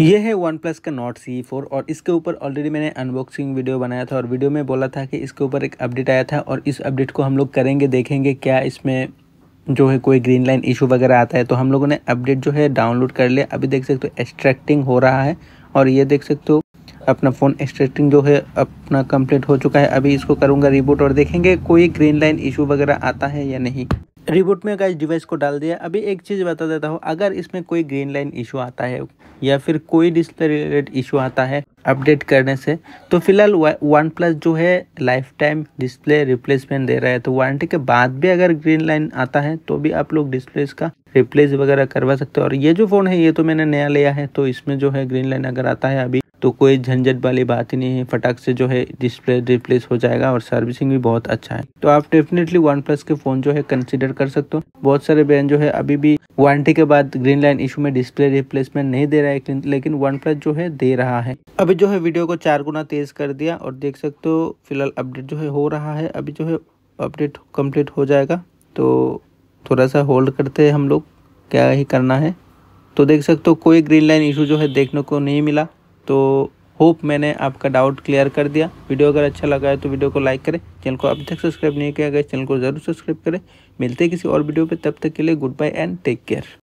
ये है OnePlus का नॉट सी फोर और इसके ऊपर ऑलरेडी मैंने अनबॉक्सिंग वीडियो बनाया था और वीडियो में बोला था कि इसके ऊपर एक अपडेट आया था और इस अपडेट को हम लोग करेंगे देखेंगे क्या इसमें जो है कोई ग्रीन लाइन इशू वगैरह आता है तो हम लोगों ने अपडेट जो है डाउनलोड कर लिया अभी देख सकते हो एक्सट्रैक्टिंग हो रहा है और ये देख सकते हो अपना फ़ोन एक्सट्रैक्टिंग जो है अपना कम्प्लीट हो चुका है अभी इसको करूँगा रिबूट और देखेंगे कोई ग्रीन लाइन इशू वगैरह आता है या नहीं रिबूट में गाइस डिवाइस को डाल दिया अभी एक चीज़ बता देता हूँ अगर इसमें कोई ग्रीन लाइन इशू आता है या फिर कोई डिस्प्ले रिलेटेड इशू आता है अपडेट करने से तो फिलहाल वन प्लस जो है लाइफ टाइम डिस्प्ले रिप्लेसमेंट दे रहा है तो वारंटी के बाद भी अगर ग्रीन लाइन आता है तो भी आप लोग डिस्प्ले इसका रिप्लेस वगैरह करवा सकते हो और ये जो फ़ोन है ये तो मैंने नया लिया है तो इसमें जो है ग्रीन लाइन अगर आता है अभी तो कोई झंझट वाली बात ही नहीं है फटाक से जो है डिस्प्ले रिप्लेस हो जाएगा और सर्विसिंग भी बहुत अच्छा है तो आप डेफिनेटली वन प्लस के फ़ोन जो है कंसिडर कर सकते हो बहुत सारे ब्रांड जो है अभी भी वारंटी के बाद ग्रीन लाइन इशू में डिस्प्ले रिप्लेसमेंट नहीं दे रहा है लेकिन वन प्लस जो है दे रहा है अभी जो है वीडियो को चार गुना तेज कर दिया और देख सकते हो फिलहाल अपडेट जो है हो रहा है अभी जो है अपडेट कम्प्लीट हो जाएगा तो थोड़ा सा होल्ड करते हैं हम लोग क्या ही करना है तो देख सकते हो कोई ग्रीन लाइन इशू जो है देखने को नहीं मिला तो होप मैंने आपका डाउट क्लियर कर दिया वीडियो अगर अच्छा लगा है तो वीडियो को लाइक करें चैनल को अभी तक सब्सक्राइब नहीं किया गया चैनल को ज़रूर सब्सक्राइब करें मिलते हैं किसी और वीडियो पर तब तक के लिए goodbye and take care